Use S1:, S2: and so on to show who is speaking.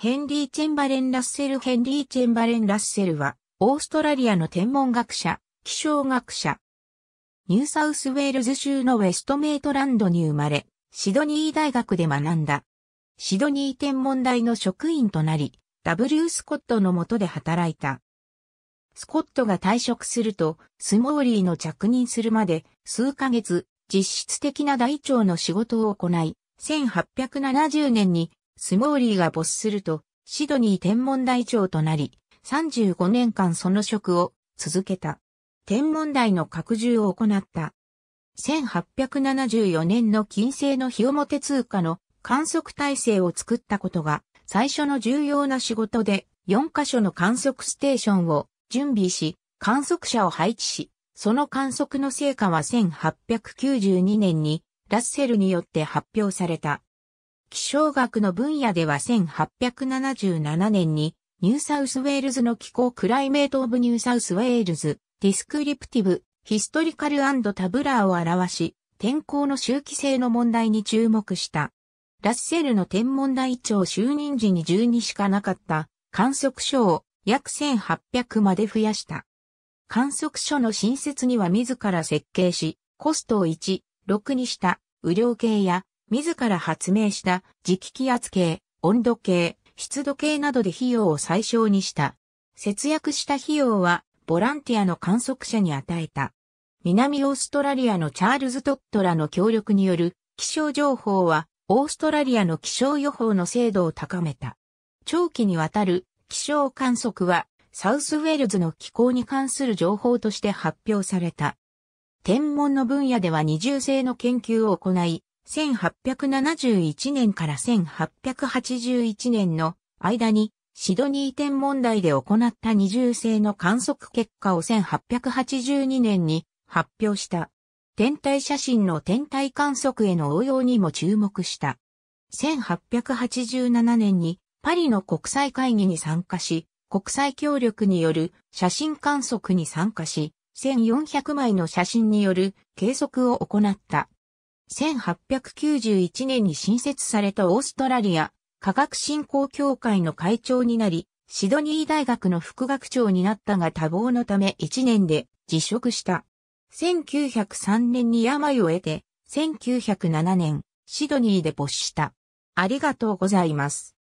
S1: ヘンリー・チェンバレン・ラッセルヘンリー・チェンバレン・ラッセルは、オーストラリアの天文学者、気象学者。ニューサウスウェールズ州のウェストメイトランドに生まれ、シドニー大学で学んだ。シドニー天文台の職員となり、W. スコットの下で働いた。スコットが退職すると、スモーリーの着任するまで数ヶ月、実質的な大腸の仕事を行い、1870年にスモーリーが没すると、シドニー天文台長となり、35年間その職を続けた。天文台の拡充を行った。1874年の金星の日表通過の観測体制を作ったことが最初の重要な仕事で4カ所の観測ステーションを準備し観測者を配置しその観測の成果は1892年にラッセルによって発表された。気象学の分野では1877年にニューサウスウェールズの気候クライメート・オブ・ニューサウス・ウェールズ・ディスクリプティブ・ヒストリカル・タブラーを表し、天候の周期性の問題に注目した。ラッセルの天文台長就任時に12しかなかった観測所を約1800まで増やした。観測所の新設には自ら設計し、コストを1、6にした雨量計や自ら発明した磁気気圧計、温度計、湿度計などで費用を最小にした。節約した費用はボランティアの観測者に与えた。南オーストラリアのチャールズ・トットラの協力による気象情報はオーストラリアの気象予報の精度を高めた。長期にわたる気象観測はサウスウェールズの気候に関する情報として発表された。天文の分野では二重性の研究を行い、1871年から1881年の間にシドニー天文台で行った二重性の観測結果を1882年に発表した。天体写真の天体観測への応用にも注目した。1887年にパリの国際会議に参加し、国際協力による写真観測に参加し、1400枚の写真による計測を行った。1891年に新設されたオーストラリア科学振興協会の会長になり、シドニー大学の副学長になったが多忙のため1年で辞職した。1903年に病を得て、1907年、シドニーで没した。ありがとうございます。